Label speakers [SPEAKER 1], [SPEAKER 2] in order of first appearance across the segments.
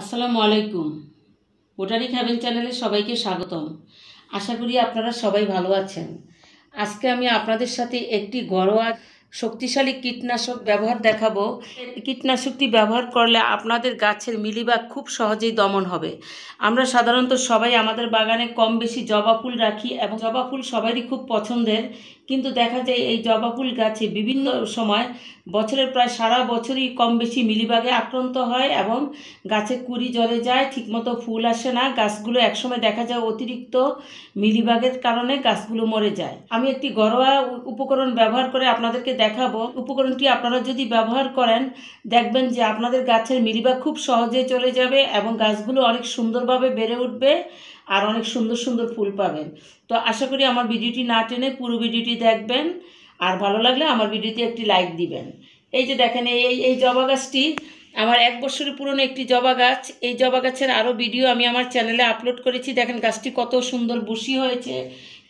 [SPEAKER 1] আসসালামু আলাইকুম ওটারি হ্যাভেন চ্যানেলে সবাইকে স্বাগতম আশা করি আপনারা সবাই ভালো আছেন আজকে আমি আপনাদের সাথে একটি ঘরোয়া শক্তিশালী কীটনাশক ব্যবহার দেখাবো কীটনাশকটি ব্যবহার করলে আপনাদের গাছের মিলিবাগ খুব সহজেই দমন হবে আমরা সাধারণত সবাই আমাদের বাগানে কম বেশি জবা ফুল রাখি এবং জবা ফুল সবারই খুব পছন্দের কিন্তু দেখা যায় এই জবা ফুল গাছে বিভিন্ন সময় বছরের প্রায় সারা বছরই কম বেশি মিলিবাগে আক্রান্ত হয় এবং গাছে কুড়ি জলে যায় ঠিকমতো ফুল আসে না গাছগুলো একসময় দেখা যায় অতিরিক্ত মিলিবাগের কারণে গাছগুলো মরে যায় আমি একটি ঘরোয়া উপকরণ ব্যবহার করে আপনাদেরকে দেখাবো উপকরণটি আপনারা যদি ব্যবহার করেন দেখবেন যে আপনাদের গাছের মিলিবা খুব সহজে চলে যাবে এবং গাছগুলো অনেক সুন্দরভাবে বেড়ে উঠবে আর অনেক সুন্দর সুন্দর ফুল পাবেন তো আশা করি আমার ভিডিওটি না টেনে পুরো ভিডিওটি দেখবেন আর ভালো লাগলে আমার ভিডিওতে একটি লাইক দিবেন এই যে দেখেন এই এই জবা গাছটি আমার এক বছরের পুরনো একটি জবা গাছ এই জবা গাছের আরও ভিডিও আমি আমার চ্যানেলে আপলোড করেছি দেখেন গাছটি কত সুন্দর বসি হয়েছে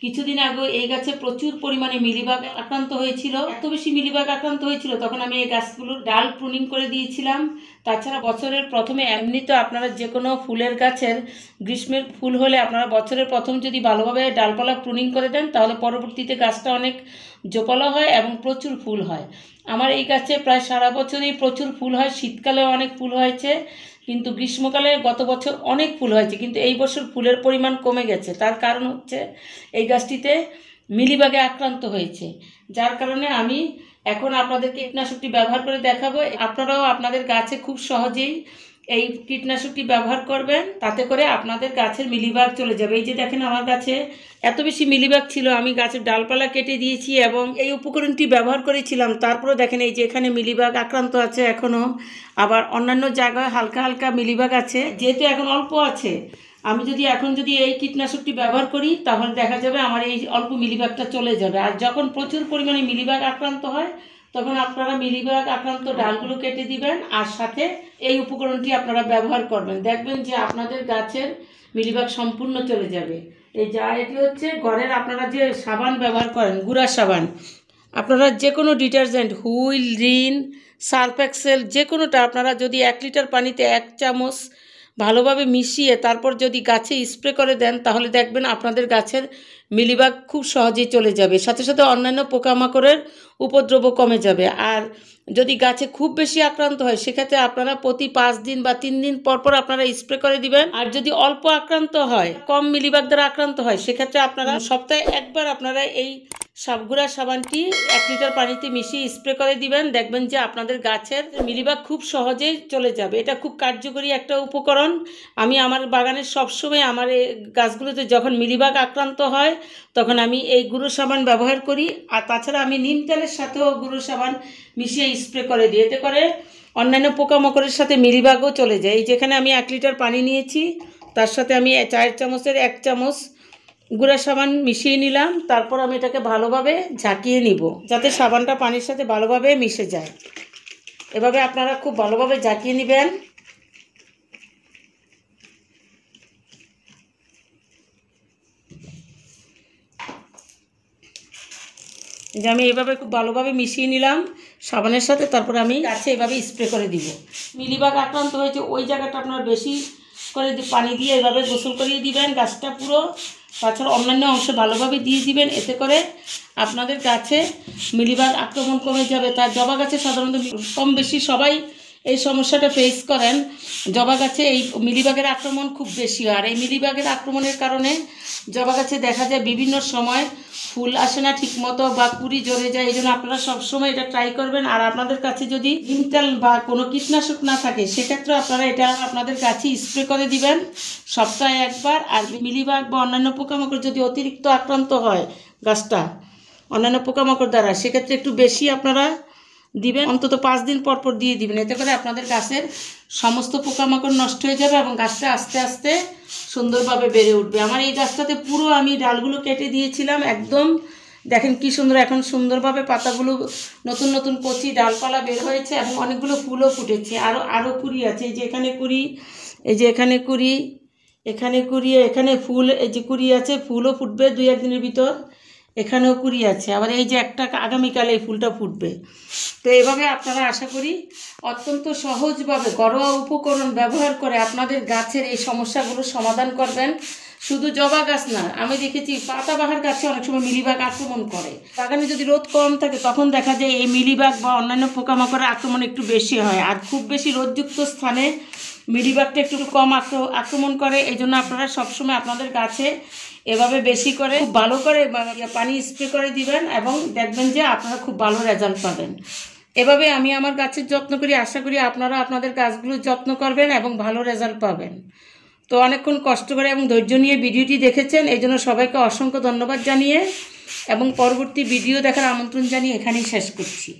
[SPEAKER 1] কিছুদিন আগে এই গাছে প্রচুর পরিমাণে মিলিবাগ আক্রান্ত হয়েছিল এত বেশি মিলিবাগ আক্রান্ত হয়েছিল তখন আমি এই গাছগুলোর ডাল প্রুনিং করে দিয়েছিলাম তাছাড়া বছরের প্রথমে এমনি তো আপনারা যে কোনো ফুলের গাছের গ্রীষ্মের ফুল হলে আপনারা বছরের প্রথম যদি ভালোভাবে ডালপালা প্রুনিং করে দেন তাহলে পরবর্তীতে গাছটা অনেক জোপালো হয় এবং প্রচুর ফুল হয় আমার এই গাছে প্রায় সারা বছরই প্রচুর ফুল হয় শীতকালেও অনেক ফুল হয়েছে কিন্তু গ্রীষ্মকালে গত বছর অনেক ফুল হয়েছে কিন্তু এই বছর ফুলের পরিমাণ কমে গেছে তার কারণ হচ্ছে এই গাছটিতে মিলিবাগে আক্রান্ত হয়েছে যার কারণে আমি এখন আপনাদেরকে কীটনাশকটি ব্যবহার করে দেখাবো আপনারাও আপনাদের গাছে খুব সহজেই এই কীটনাশকটি ব্যবহার করবেন তাতে করে আপনাদের গাছের মিলিবাগ চলে যাবে এই যে দেখেন আমার গাছে এত বেশি মিলিবাগ ছিল আমি গাছের ডালপালা কেটে দিয়েছি এবং এই উপকরণটি ব্যবহার করেছিলাম তারপরে দেখেন এই যে এখানে মিলিবাগ আক্রান্ত আছে এখনও আবার অন্যান্য জায়গায় হালকা হালকা মিলিবাগ আছে যেহেতু এখন অল্প আছে আমি যদি এখন যদি এই কীটনাশকটি ব্যবহার করি তাহলে দেখা যাবে আমার এই অল্প মিলিবাগটা চলে যাবে আর যখন প্রচুর পরিমাণে মিলিবাগ আক্রান্ত হয় তখন আপনারা মিলিবাগ আক্রান্ত ডালগুলো কেটে দিবেন আর সাথে এই উপকরণটি আপনারা ব্যবহার করবেন দেখবেন যে আপনাদের গাছের মিলিবাগ সম্পূর্ণ চলে যাবে এই যা এটি হচ্ছে ঘরের আপনারা যে সাবান ব্যবহার করেন গুড়া সাবান আপনারা যে কোনো detergent wheel Rin surf excel যে কোনোটা আপনারা যদি এক লিটার পানিতে এক চামচ ভালোভাবে মিশিয়ে তারপর যদি গাছে স্প্রে করে দেন তাহলে দেখবেন আপনাদের গাছের মিলিবাগ খুব সহজেই চলে যাবে সাথে সাথে অন্যান্য পোকামাকড়ের উপদ্রব কমে যাবে আর যদি গাছে খুব বেশি আক্রান্ত হয় সেক্ষেত্রে আপনারা প্রতি পাঁচ দিন বা তিন দিন পর পর আপনারা স্প্রে করে দিবেন আর যদি অল্প আক্রান্ত হয় কম মিলিবাগ দ্বারা আক্রান্ত হয় সেক্ষেত্রে আপনারা সপ্তাহে একবার আপনারা এই গুঁড়া সাবানটি এক লিটার পানিতে মিশিয়ে স্প্রে করে দিবেন দেখবেন যে আপনাদের গাছের মিলিবাগ খুব সহজেই চলে যাবে এটা খুব কার্যকরী একটা উপকরণ আমি আমার বাগানের সবসময় আমার গাছগুলোতে যখন মিলিবাগ আক্রান্ত হয় তখন আমি এই গুঁড়ো সাবান ব্যবহার করি আর তাছাড়া আমি নিম তেলের সাথেও গুঁড়ো সাবান মিশিয়ে স্প্রে করে দিই এতে করে অন্যান্য পোকামাকড়ের সাথে মিলিবাগও চলে যায় যেখানে আমি এক লিটার পানি নিয়েছি তার সাথে আমি চায়ের চামচের এক চামচ গুঁড়া সাবান মিশিয়ে নিলাম তারপর আমি এটাকে ভালোভাবে ঝাঁকিয়ে নিব যাতে সাবানটা পানির সাথে ভালোভাবে মিশে যায় এভাবে আপনারা খুব ভালোভাবে ঝাঁকিয়ে নেবেন যে আমি এভাবে খুব ভালোভাবে মিশিয়ে নিলাম সাবানের সাথে তারপর আমি গাছে এভাবে স্প্রে করে দিব মিলিবাগ আক্রান্ত হয়েছে ওই জায়গাটা আপনার বেশি করে পানি দিয়ে এভাবে গোসল করিয়ে দিবেন গাছটা পুরো তাছাড়া অন্যান্য অংশ ভালোভাবে দিয়ে দিবেন এতে করে আপনাদের গাছে মিলিবাগ আক্রমণ কমে যাবে তার জবা গাছে সাধারণত কম বেশি সবাই এই সমস্যাটা ফেস করেন জবা গাছে এই মিলিবাগের আক্রমণ খুব বেশি হয় আর এই মিলিবাগের আক্রমণের কারণে জবা গাছে দেখা যায় বিভিন্ন সময় ফুল আসে না ঠিকমতো বা কুড়ি জ্বরে যায় এই জন্য আপনারা সবসময় এটা ট্রাই করবেন আর আপনাদের কাছে যদি ইন্টাল বা কোনো কীটনাশক না থাকে সেক্ষেত্রে আপনারা এটা আপনাদের গাছে স্প্রে করে দিবেন সপ্তাহে একবার আর মিলিবাগ বা অন্যান্য পোকামাকড় যদি অতিরিক্ত আক্রান্ত হয় গাছটা অন্যান্য পোকামাকড় দ্বারা সেক্ষেত্রে একটু বেশি আপনারা দিবেন অন্তত পাঁচ দিন পর পর দিয়ে দিবেন এতে করে আপনাদের গাছের সমস্ত পোকামাকড় নষ্ট হয়ে যাবে এবং গাছটা আস্তে আস্তে সুন্দরভাবে বেড়ে উঠবে আমার এই গাছটাতে পুরো আমি ডালগুলো কেটে দিয়েছিলাম একদম দেখেন কি সুন্দর এখন সুন্দরভাবে পাতাগুলো নতুন নতুন কচি ডালপালা বের হয়েছে এবং অনেকগুলো ফুলও ফুটেছে আরও আরও কুড়ি আছে এই যে এখানে কুড়ি এই যে এখানে কুড়ি এখানে কুড়ি এখানে ফুল এই যে কুড়ি আছে ফুলও ফুটবে দুই একদিনের ভিতর এখানেও কুড়ি আছে আবার এই যে একটা আগামীকাল এই ফুলটা ফুটবে তো এভাবে আপনারা আশা করি অত্যন্ত সহজভাবে ঘরোয়া উপকরণ ব্যবহার করে আপনাদের গাছের এই সমস্যাগুলো সমাধান করবেন শুধু জবা গাছ না আমি দেখেছি পাতাবাহার গাছে অনেক সময় মিলিবাগ আক্রমণ করে বাগানে যদি রোদ কম থাকে তখন দেখা যায় এই মিলিবাগ বা অন্যান্য পোকামাকড়ের আক্রমণ একটু বেশি হয় আর খুব বেশি রোদযুক্ত স্থানে মিলিবাগটা একটু কম আক্রমণ করে এই জন্য আপনারা সবসময় আপনাদের গাছে এভাবে বেশি করে খুব ভালো করে মানে পানি স্প্রে করে দিবেন এবং দেখবেন যে আপনারা খুব ভালো রেজাল্ট পাবেন এভাবে আমি আমার গাছের যত্ন করি আশা করি আপনারা আপনাদের গাছগুলো যত্ন করবেন এবং ভালো রেজাল্ট পাবেন তো অনেকক্ষণ কষ্ট করে এবং ধৈর্য নিয়ে ভিডিওটি দেখেছেন এই জন্য সবাইকে অসংখ্য ধন্যবাদ জানিয়ে এবং পরবর্তী ভিডিও দেখার আমন্ত্রণ জানিয়ে এখানেই শেষ করছি